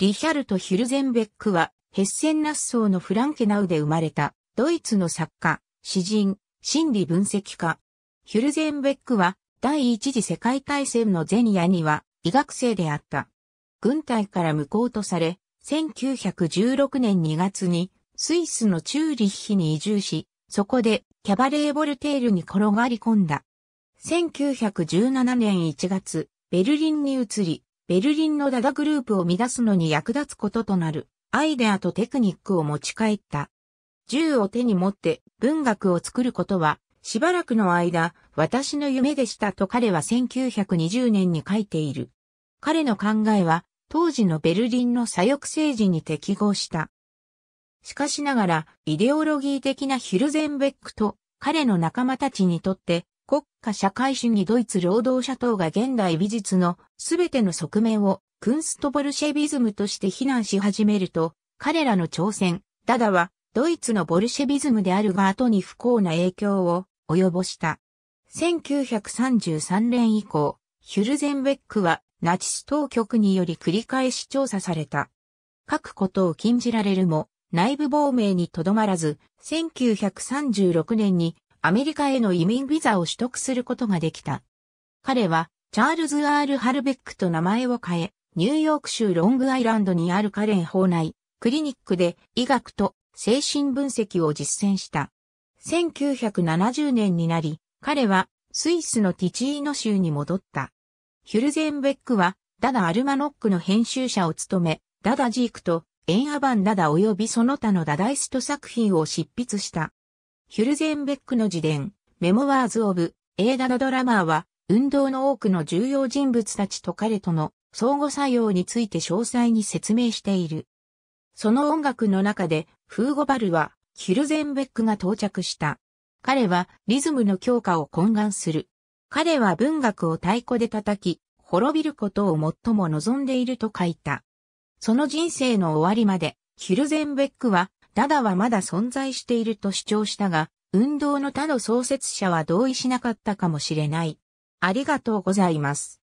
リヒャルト・ヒルゼンベックは、ヘッセン・ナッソーのフランケナウで生まれた、ドイツの作家、詩人、心理分析家。ヒュルゼンベックは、第一次世界大戦の前夜には、医学生であった。軍隊から無効とされ、1916年2月に、スイスのチューリッヒに移住し、そこで、キャバレー・ボルテールに転がり込んだ。1917年1月、ベルリンに移り、ベルリンのダダグループを乱すのに役立つこととなる、アイデアとテクニックを持ち帰った。銃を手に持って文学を作ることは、しばらくの間、私の夢でしたと彼は1920年に書いている。彼の考えは、当時のベルリンの左翼政治に適合した。しかしながら、イデオロギー的なヒルゼンベックと彼の仲間たちにとって、国家社会主義ドイツ労働者党が現代美術のすべての側面をクンストボルシェビズムとして非難し始めると、彼らの挑戦、ダダはドイツのボルシェビズムであるが後に不幸な影響を及ぼした。1933年以降、ヒュルゼンベックはナチス当局により繰り返し調査された。書くことを禁じられるも、内部亡命にとどまらず、1936年にアメリカへの移民ビザを取得することができた。彼は、チャールズ・アール・ハルベックと名前を変え、ニューヨーク州ロングアイランドにあるカレン法内、クリニックで医学と精神分析を実践した。1970年になり、彼はスイスのティチーノ州に戻った。ヒュルゼンベックは、ダダ・アルマノックの編集者を務め、ダダ・ジークとエンアバン・ダダ及びその他のダダイスト作品を執筆した。ヒュルゼンベックの自伝、メモワーズ・オブ・エーダのドラマーは、運動の多くの重要人物たちと彼との相互作用について詳細に説明している。その音楽の中で、フーゴバルは、ヒュルゼンベックが到着した。彼は、リズムの強化を懇願する。彼は文学を太鼓で叩き、滅びることを最も望んでいると書いた。その人生の終わりまで、ヒュルゼンベックはダダはまだ存在していると主張したが、運動の他の創設者は同意しなかったかもしれない。ありがとうございます。